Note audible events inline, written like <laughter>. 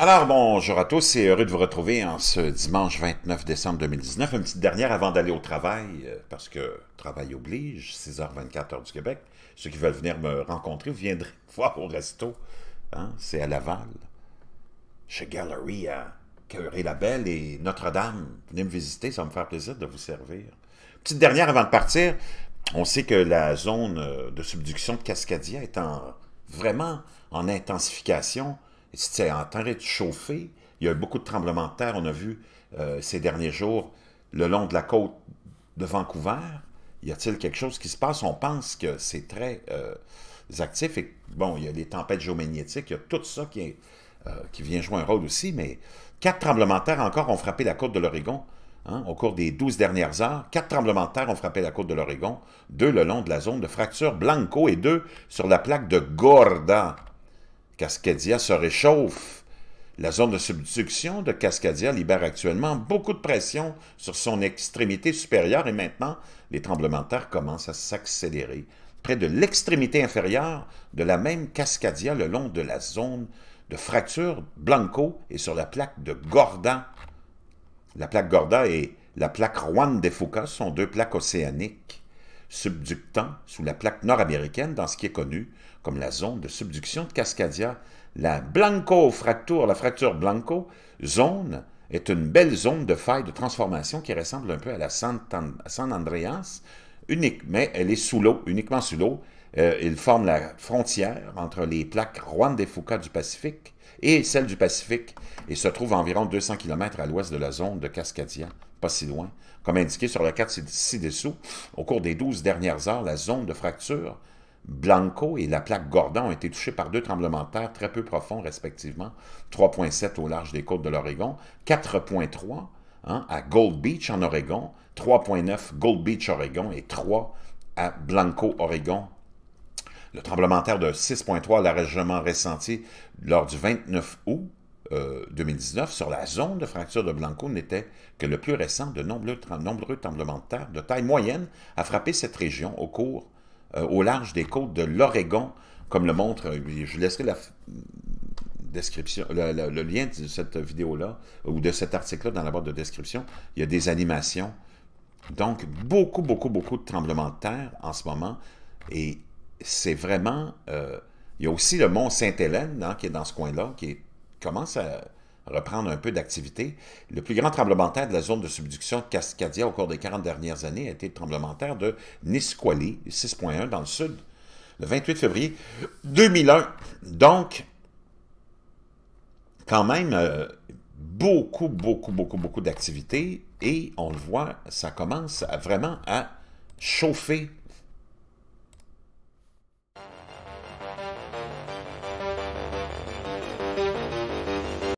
Alors, bonjour à tous et heureux de vous retrouver en ce dimanche 29 décembre 2019. Une petite dernière avant d'aller au travail, euh, parce que travail oblige, 6h24 du Québec. Ceux qui veulent venir me rencontrer, vous viendrez <laughs> voir au resto. Hein? C'est à Laval, chez Gallery à et la belle et Notre-Dame. Venez me visiter, ça va me faire plaisir de vous servir. Petite dernière avant de partir, on sait que la zone euh, de subduction de Cascadia est vraiment en intensification c'est en train de chauffer. Il y a eu beaucoup de tremblements de terre, on a vu euh, ces derniers jours, le long de la côte de Vancouver. Y a-t-il quelque chose qui se passe? On pense que c'est très euh, actif. Et, bon, il y a les tempêtes géomagnétiques, il y a tout ça euh, qui, vient jouer un rôle aussi, mais quatre tremblements de terre encore ont frappé la côte de l'Oregon. Hein, au cours des douze dernières heures, quatre tremblements de terre ont frappé la côte de l'Oregon, deux le long de la zone de fracture Blanco et deux sur la plaque de Gorda. Cascadia se réchauffe. La zone de subduction de Cascadia libère actuellement beaucoup de pression sur son extrémité supérieure et maintenant, les tremblements de terre commencent à s'accélérer près de l'extrémité inférieure de la même Cascadia le long de la zone de fracture Blanco et sur la plaque de Gorda. La plaque Gorda et la plaque Juan de Fuca sont deux plaques océaniques subductant sous la plaque nord-américaine dans ce qui est connu comme la zone de subduction de Cascadia. La Blanco-fracture, la fracture Blanco, zone est une belle zone de faille de transformation qui ressemble un peu à la San, Andreas, unique, mais elle est sous l'eau, uniquement sous l'eau, euh, il forme la frontière entre les plaques Juan de Fuca du Pacifique et celle du Pacifique et se trouve à environ 200 km à l'ouest de la zone de Cascadia, pas si loin. Comme indiqué sur le carte ci-dessous, au cours des 12 dernières heures, la zone de fracture Blanco et la plaque Gordon ont été touchées par deux tremblements de terre très peu profonds respectivement, 3.7 au large des côtes de l'Oregon, 4.3 hein, à Gold Beach en Oregon, 3.9 Gold Beach Oregon et 3 à Blanco Oregon le tremblement de terre de 6.3 largement ressenti lors du 29 août 2019 euh, sur la zone de fracture de Blanco n'était que le plus récent de nombreux, tremblements de terre de taille moyenne à frapper cette région au cours euh, au large des côtes de l'Oregon, comme le montre, euh, je laisserai la description, le, lien de cette vidéo-là ou de cet article-là dans la boîte de description. Il y a des animations. Donc, beaucoup, beaucoup, beaucoup de tremblements de terre en ce moment. Et c'est vraiment... Euh, il y a aussi le mont Sainte-Hélène hein, qui est dans ce coin-là, qui commence à reprendre un peu d'activité. Le plus grand tremblement de terre de la zone de subduction de Cascadia au cours des 40 dernières années a été le tremblement de terre de Nisqually, 6.1 dans le sud, le 28 février 2001. Donc, quand même, euh, beaucoup, beaucoup, beaucoup, beaucoup d'activité et on le voit, ça commence vraiment à chauffer